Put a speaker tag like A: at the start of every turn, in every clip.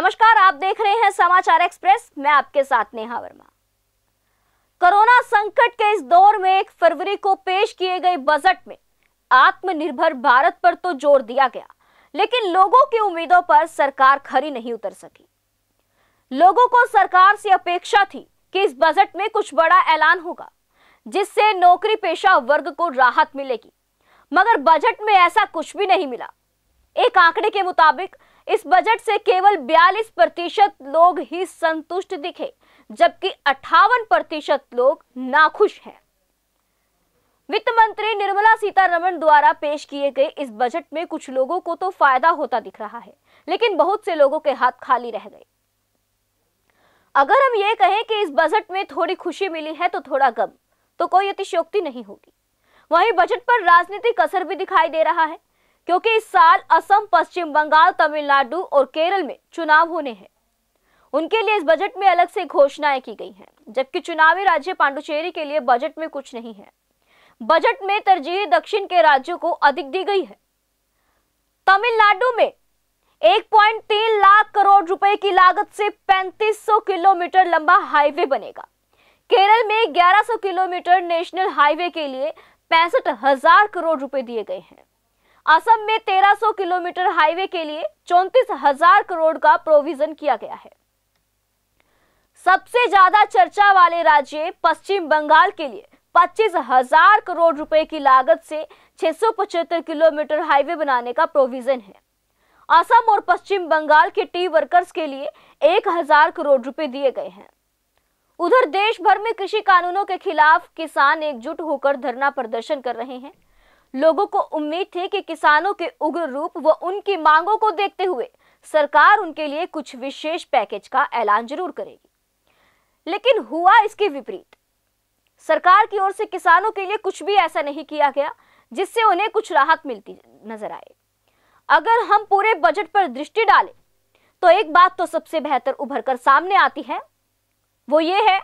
A: नमस्कार आप देख रहे हैं समाचार एक्सप्रेस मैं आपके साथ नेहा वर्मा कोरोना संकट के इस दौर में एक फरवरी को पेश किए गए बजट में आत्मनिर्भर भारत पर तो जोर दिया गया लेकिन लोगों की उम्मीदों पर सरकार खरी नहीं उतर सकी लोगों को सरकार से अपेक्षा थी कि इस बजट में कुछ बड़ा ऐलान होगा जिससे नौकरी पेशा वर्ग को राहत मिलेगी मगर बजट में ऐसा कुछ भी नहीं मिला एक आंकड़े के मुताबिक इस बजट से केवल 42 प्रतिशत लोग ही संतुष्ट दिखे जबकि अठावन प्रतिशत लोग नाखुश हैं वित्त मंत्री निर्मला सीतारमण द्वारा पेश किए गए इस बजट में कुछ लोगों को तो फायदा होता दिख रहा है लेकिन बहुत से लोगों के हाथ खाली रह गए अगर हम ये कहें कि इस बजट में थोड़ी खुशी मिली है तो थोड़ा गम तो कोई अतिशयोक्ति नहीं होगी वहीं बजट पर राजनीतिक असर भी दिखाई दे रहा है क्योंकि इस साल असम पश्चिम बंगाल तमिलनाडु और केरल में चुनाव होने हैं उनके लिए इस बजट में अलग से घोषणाएं की गई हैं जबकि चुनावी राज्य पांडुचेरी के लिए बजट में कुछ नहीं है बजट में तरजीह दक्षिण के राज्यों को अधिक दी गई है तमिलनाडु में 1.3 लाख करोड़ रुपए की लागत से 3500 किलोमीटर लंबा हाईवे बनेगा केरल में 1100 किलोमीटर नेशनल हाईवे के लिए पैंसठ हजार करोड़ रुपए दिए गए हैं असम में 1300 किलोमीटर हाईवे के लिए चौंतीस हजार करोड़ का प्रोविजन किया गया है सबसे ज्यादा चर्चा वाले राज्य पश्चिम बंगाल के लिए पच्चीस हजार करोड़ रुपए की लागत से छह किलोमीटर हाईवे बनाने का प्रोविजन है असम और पश्चिम बंगाल के टी वर्कर्स के लिए एक हजार करोड़ रुपए दिए गए हैं उधर देश भर में कृषि कानूनों के खिलाफ किसान एकजुट होकर धरना प्रदर्शन कर रहे हैं लोगों को उम्मीद थी कि किसानों के उग्र रूप व उनकी मांगों को देखते हुए सरकार उनके लिए कुछ विशेष पैकेज का ऐलान जरूर करेगी लेकिन हुआ इसके विपरीत सरकार की ओर से किसानों के लिए कुछ भी ऐसा नहीं किया गया जिससे उन्हें कुछ राहत मिलती नजर आए अगर हम पूरे बजट पर दृष्टि डालें तो एक बात तो सबसे बेहतर उभर कर सामने आती है वो ये है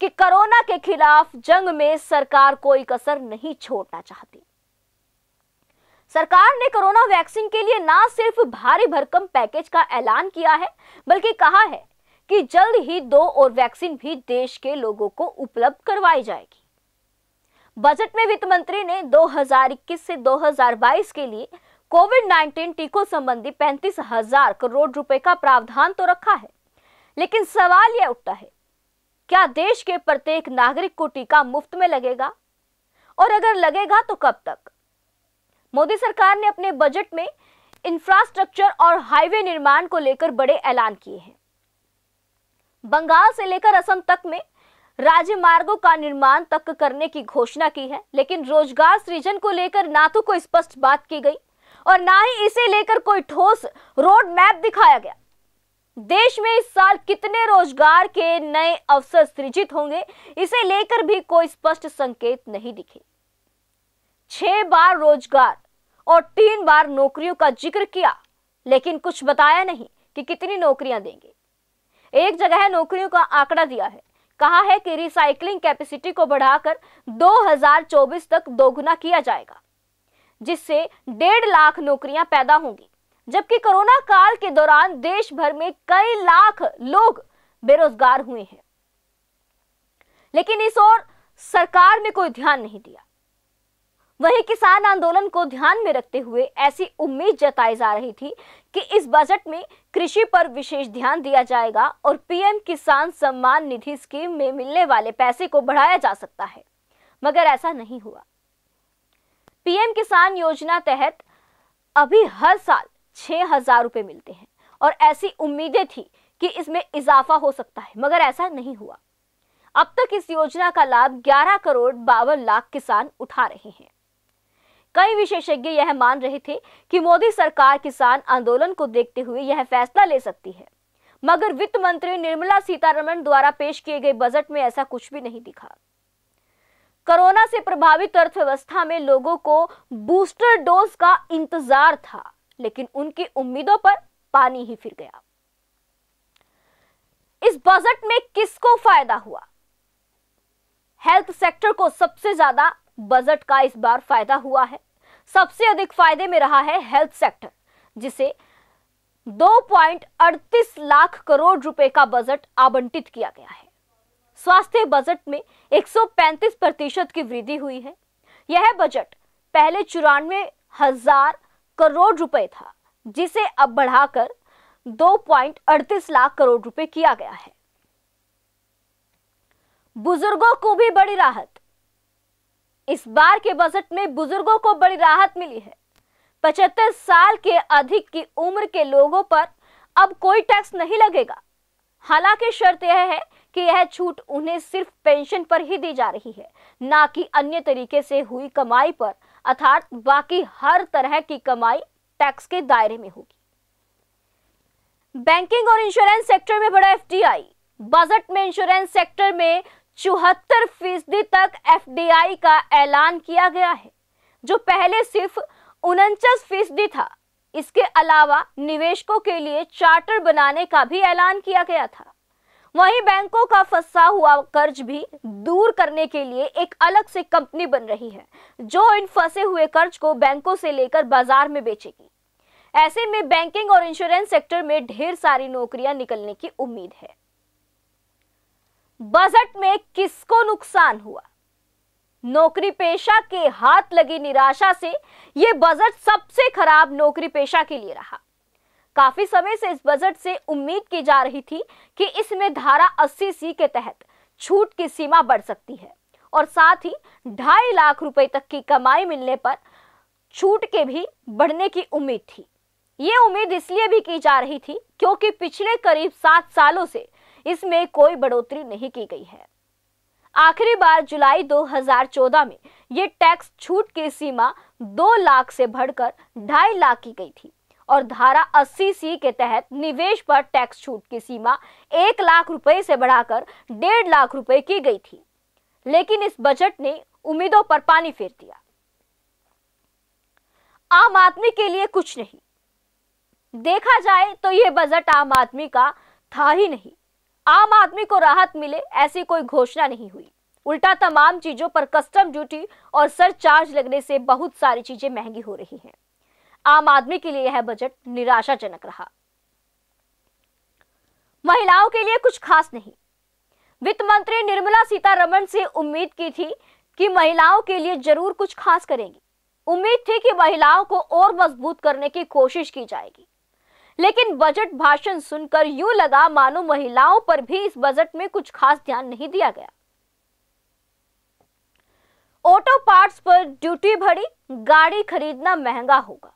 A: कि कोरोना के खिलाफ जंग में सरकार कोई कसर नहीं छोड़ना चाहती सरकार ने कोरोना वैक्सीन के लिए ना सिर्फ भारी भरकम पैकेज का ऐलान किया है बल्कि कहा है कि जल्द ही दो और वैक्सीन भी देश के लोगों को उपलब्ध करवाई जाएगी बजट में वित्त मंत्री ने 2021 से 2022 के लिए कोविड 19 टीकों संबंधी पैंतीस हजार करोड़ रुपए का प्रावधान तो रखा है लेकिन सवाल यह उठता है क्या देश के प्रत्येक नागरिक को टीका मुफ्त में लगेगा और अगर लगेगा तो कब तक मोदी सरकार ने अपने बजट में इंफ्रास्ट्रक्चर और हाईवे निर्माण को लेकर बड़े ऐलान किए हैं बंगाल से लेकर असम तक में राज्य मार्गों का निर्माण तक करने की घोषणा की है लेकिन रोजगार सृजन को लेकर ना तो कोई स्पष्ट बात की गई और ना ही इसे लेकर कोई ठोस रोड मैप दिखाया गया देश में इस साल कितने रोजगार के नए अवसर सृजित होंगे इसे लेकर भी कोई स्पष्ट संकेत नहीं दिखे छह बार रोजगार और तीन बार नौकरियों का जिक्र किया लेकिन कुछ बताया नहीं कि कितनी नौकरियां देंगे एक जगह नौकरियों का आंकड़ा दिया है कहा है कि रिसाइकलिंग कैपेसिटी को बढ़ाकर 2024 तक दोगुना किया जाएगा जिससे डेढ़ लाख नौकरियां पैदा होंगी जबकि कोरोना काल के दौरान देश भर में कई लाख लोग बेरोजगार हुए हैं लेकिन इस ओर सरकार ने कोई ध्यान नहीं दिया वहीं किसान आंदोलन को ध्यान में रखते हुए ऐसी उम्मीद जताई जा रही थी कि इस बजट में कृषि पर विशेष ध्यान दिया जाएगा और पीएम किसान सम्मान निधि स्कीम में मिलने वाले पैसे को बढ़ाया जा सकता है मगर ऐसा नहीं हुआ पीएम किसान योजना तहत अभी हर साल छह हजार रुपए मिलते हैं और ऐसी उम्मीदें थी कि इसमें इजाफा हो सकता है मगर ऐसा नहीं हुआ अब तक इस योजना का लाभ 11 करोड़ बावन लाख किसान उठा रहे हैं कई विशेषज्ञ यह मान रहे थे कि मोदी सरकार किसान आंदोलन को देखते हुए यह फैसला ले सकती है मगर वित्त मंत्री निर्मला सीतारमण द्वारा पेश किए गए बजट में ऐसा कुछ भी नहीं दिखा कोरोना से प्रभावित अर्थव्यवस्था में लोगों को बूस्टर डोज का इंतजार था लेकिन उनकी उम्मीदों पर पानी ही फिर गया इस बजट में किसको फायदा हुआ हेल्थ सेक्टर को सबसे ज्यादा बजट का इस बार फायदा हुआ है सबसे अधिक फायदे में रहा है हेल्थ सेक्टर जिसे 2.38 लाख करोड़ रुपए का बजट आवंटित किया गया है स्वास्थ्य बजट में 135 प्रतिशत की वृद्धि हुई है यह बजट पहले चौरानवे हजार करोड़ रुपए था जिसे अब बढ़ाकर 2.38 लाख करोड़ रुपए किया गया है बुजुर्गों को भी बड़ी राहत इस बार के बजट में बुजुर्गों को बड़ी राहत मिली है पचहत्तर साल के अधिक की उम्र के लोगों पर अब कोई टैक्स नहीं लगेगा हालांकि शर्त यह है कि यह छूट उन्हें सिर्फ पेंशन पर ही दी जा रही है ना कि अन्य तरीके से हुई कमाई पर अर्थात बाकी हर तरह की कमाई टैक्स के दायरे में होगी बैंकिंग और इंश्योरेंस सेक्टर में बड़ा एफ बजट में इंश्योरेंस सेक्टर में चौहत्तर फीसदी तक एफ का ऐलान किया गया है जो पहले सिर्फ उनचास फीसदी था इसके अलावा निवेशकों के लिए चार्टर बनाने का भी ऐलान किया गया था वहीं बैंकों का फंसा हुआ कर्ज भी दूर करने के लिए एक अलग से कंपनी बन रही है जो इन फंसे हुए कर्ज को बैंकों से लेकर बाजार में बेचेगी ऐसे में बैंकिंग और इंश्योरेंस सेक्टर में ढेर सारी नौकरियां निकलने की उम्मीद है बजट में किसको नुकसान हुआ नौकरी पेशा के हाथ लगी निराशा से यह बजट सबसे खराब नौकरी पेशा के लिए रहा काफी समय से इस बजट से उम्मीद की जा रही थी कि इसमें धारा 80 सी के तहत छूट की सीमा बढ़ सकती है और साथ ही ढाई लाख रुपए तक की कमाई मिलने पर छूट के भी बढ़ने की उम्मीद थी ये उम्मीद इसलिए भी की जा रही थी क्योंकि पिछले करीब सात सालों से इसमें कोई बढ़ोतरी नहीं की गई है आखिरी बार जुलाई 2014 में यह टैक्स छूट की सीमा दो लाख से बढ़कर ढाई लाख की गई थी और धारा 80 सी के तहत निवेश पर टैक्स छूट की सीमा एक लाख रुपए से बढ़ाकर डेढ़ लाख रुपए की गई थी लेकिन इस बजट ने उम्मीदों पर पानी फेर दिया आम आदमी के लिए कुछ नहीं देखा जाए तो यह बजट आम आदमी का था ही नहीं आम आदमी को राहत मिले ऐसी कोई घोषणा नहीं हुई उल्टा तमाम चीजों पर कस्टम ड्यूटी और सरचार्ज लगने से बहुत सारी चीजें महंगी हो रही हैं आम आदमी के लिए यह बजट निराशाजनक रहा महिलाओं के लिए कुछ खास नहीं वित्त मंत्री निर्मला सीतारमण से उम्मीद की थी कि महिलाओं के लिए जरूर कुछ खास करेंगी उम्मीद थी कि महिलाओं को और मजबूत करने की कोशिश की जाएगी लेकिन बजट भाषण सुनकर यूं लगा मानो महिलाओं पर भी इस बजट में कुछ खास ध्यान नहीं दिया गया ऑटो पार्ट्स पर ड्यूटी भरी गाड़ी खरीदना महंगा होगा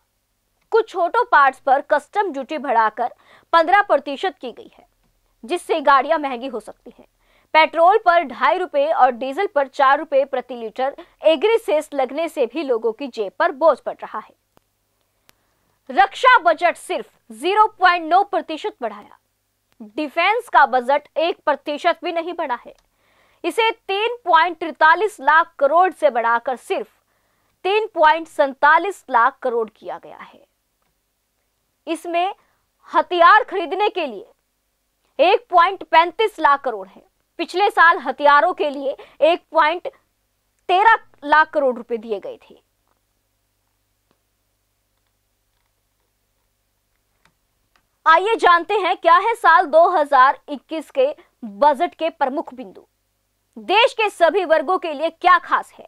A: कुछ ऑटो पार्ट्स पर कस्टम ड्यूटी बढ़ाकर 15 प्रतिशत की गई है जिससे गाड़ियां महंगी हो सकती हैं पेट्रोल पर ढाई रुपए और डीजल पर चार रुपए प्रति लीटर एग्री सेस लगने से भी लोगों की जेब पर बोझ पड़ रहा है रक्षा बजट सिर्फ 0.9 प्रतिशत बढ़ाया डिफेंस का बजट एक प्रतिशत भी नहीं बढ़ा है इसे तीन पॉइंट तिरतालीस लाख करोड़ से बढ़ाकर सिर्फ तीन पॉइंट सैतालीस लाख करोड़ किया गया है इसमें हथियार खरीदने के लिए एक पॉइंट पैंतीस लाख करोड़ है पिछले साल हथियारों के लिए एक पॉइंट तेरह लाख करोड़ रुपए दिए गए थे आइए जानते हैं क्या है साल 2021 के बजट के प्रमुख बिंदु देश के सभी वर्गों के लिए क्या खास है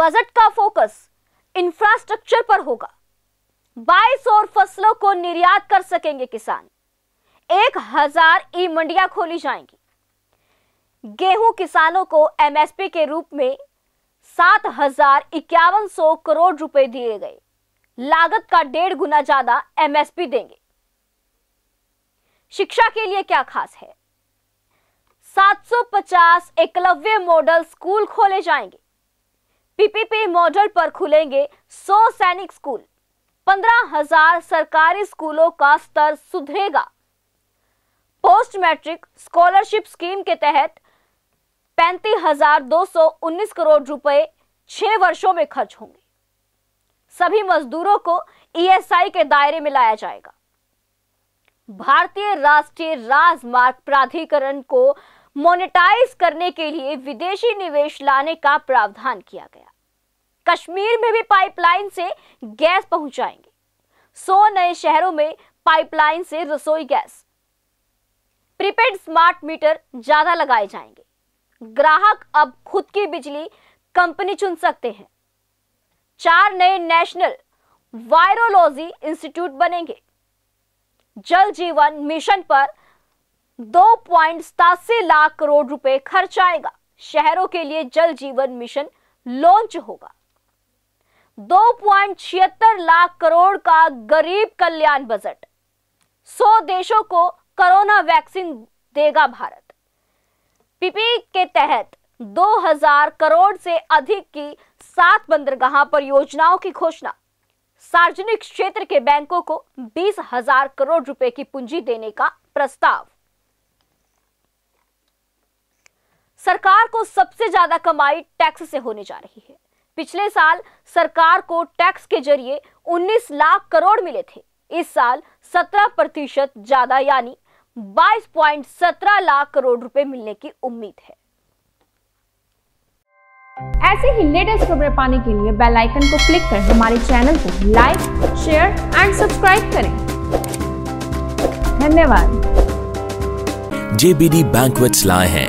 A: बजट का फोकस इंफ्रास्ट्रक्चर पर होगा बाईस और फसलों को निर्यात कर सकेंगे किसान एक हजार ई मंडियां खोली जाएंगी गेहूं किसानों को एमएसपी के रूप में सात हजार इक्यावन सौ करोड़ रुपए दिए गए लागत का डेढ़ गुना ज्यादा एमएसपी देंगे शिक्षा के लिए क्या खास है 750 एकलव्य मॉडल स्कूल खोले जाएंगे पीपीपी मॉडल पर खुलेंगे 100 सैनिक स्कूल 15,000 सरकारी स्कूलों का स्तर सुधरेगा पोस्ट मैट्रिक स्कॉलरशिप स्कीम के तहत पैंतीस करोड़ रुपए छह वर्षों में खर्च होंगे सभी मजदूरों को ईएसआई के दायरे में लाया जाएगा भारतीय राष्ट्रीय राजमार्ग प्राधिकरण को मोनेटाइज करने के लिए विदेशी निवेश लाने का प्रावधान किया गया कश्मीर में भी पाइपलाइन से गैस पहुंचाएंगे सौ नए शहरों में पाइपलाइन से रसोई गैस प्रीपेड स्मार्ट मीटर ज्यादा लगाए जाएंगे ग्राहक अब खुद की बिजली कंपनी चुन सकते हैं चार नए नेशनल वायरोलॉजी इंस्टीट्यूट बनेंगे जल जीवन मिशन पर दो पॉइंट सतासी लाख करोड़ रुपए खर्च आएगा शहरों के लिए जल जीवन मिशन लॉन्च होगा दो पॉइंट छिहत्तर लाख करोड़ का गरीब कल्याण बजट सौ देशों को कोरोना वैक्सीन देगा भारत पीपी के तहत 2000 करोड़ से अधिक की सात बंदरगाह परियोजनाओं की घोषणा सार्वजनिक क्षेत्र के बैंकों को बीस हजार करोड़ रुपए की पूंजी देने का प्रस्ताव सरकार को सबसे ज्यादा कमाई टैक्स से होने जा रही है पिछले साल सरकार को टैक्स के जरिए 19 लाख करोड़ मिले थे इस साल 17 प्रतिशत ज्यादा यानी 22.17 लाख करोड़ रुपए मिलने की उम्मीद है ऐसे ही लेटेस्ट खबरें पाने के लिए बेल आइकन को क्लिक कर हमारे चैनल को लाइक शेयर एंड सब्सक्राइब करें धन्यवाद जेबीडी बैंकवेट्स लाए हैं